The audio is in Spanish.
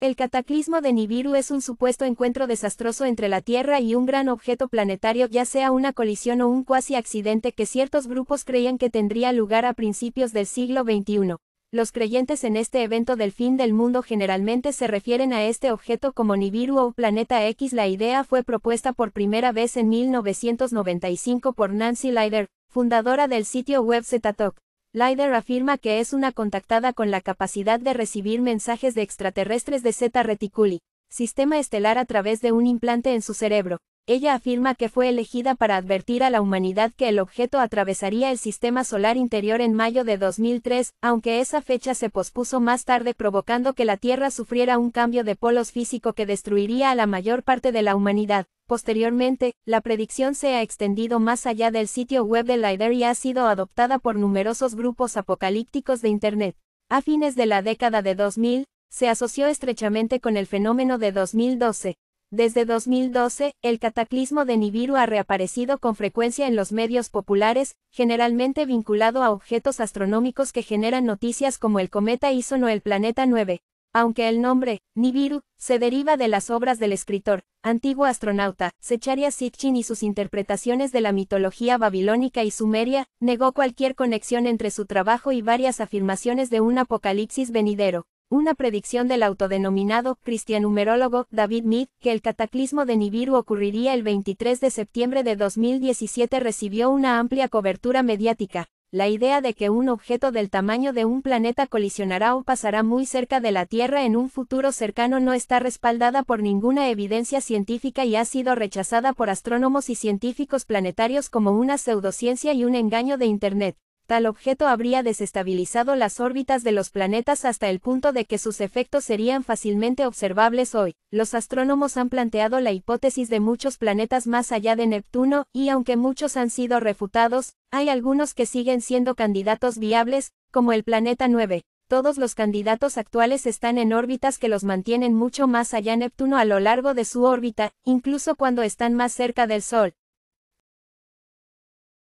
El cataclismo de Nibiru es un supuesto encuentro desastroso entre la Tierra y un gran objeto planetario, ya sea una colisión o un cuasi accidente que ciertos grupos creían que tendría lugar a principios del siglo XXI. Los creyentes en este evento del fin del mundo generalmente se refieren a este objeto como Nibiru o Planeta X. La idea fue propuesta por primera vez en 1995 por Nancy Leider, fundadora del sitio web zetatok Lider afirma que es una contactada con la capacidad de recibir mensajes de extraterrestres de Zeta Reticuli, sistema estelar a través de un implante en su cerebro. Ella afirma que fue elegida para advertir a la humanidad que el objeto atravesaría el sistema solar interior en mayo de 2003, aunque esa fecha se pospuso más tarde provocando que la Tierra sufriera un cambio de polos físico que destruiría a la mayor parte de la humanidad. Posteriormente, la predicción se ha extendido más allá del sitio web de LiDAR y ha sido adoptada por numerosos grupos apocalípticos de Internet. A fines de la década de 2000, se asoció estrechamente con el fenómeno de 2012. Desde 2012, el cataclismo de Nibiru ha reaparecido con frecuencia en los medios populares, generalmente vinculado a objetos astronómicos que generan noticias como el cometa Ison o el planeta 9. Aunque el nombre, Nibiru, se deriva de las obras del escritor, antiguo astronauta, Secharia Sitchin y sus interpretaciones de la mitología babilónica y sumeria, negó cualquier conexión entre su trabajo y varias afirmaciones de un apocalipsis venidero. Una predicción del autodenominado cristianumerólogo David Mead que el cataclismo de Nibiru ocurriría el 23 de septiembre de 2017 recibió una amplia cobertura mediática, la idea de que un objeto del tamaño de un planeta colisionará o pasará muy cerca de la Tierra en un futuro cercano no está respaldada por ninguna evidencia científica y ha sido rechazada por astrónomos y científicos planetarios como una pseudociencia y un engaño de Internet tal objeto habría desestabilizado las órbitas de los planetas hasta el punto de que sus efectos serían fácilmente observables hoy. Los astrónomos han planteado la hipótesis de muchos planetas más allá de Neptuno, y aunque muchos han sido refutados, hay algunos que siguen siendo candidatos viables, como el planeta 9. Todos los candidatos actuales están en órbitas que los mantienen mucho más allá Neptuno a lo largo de su órbita, incluso cuando están más cerca del Sol.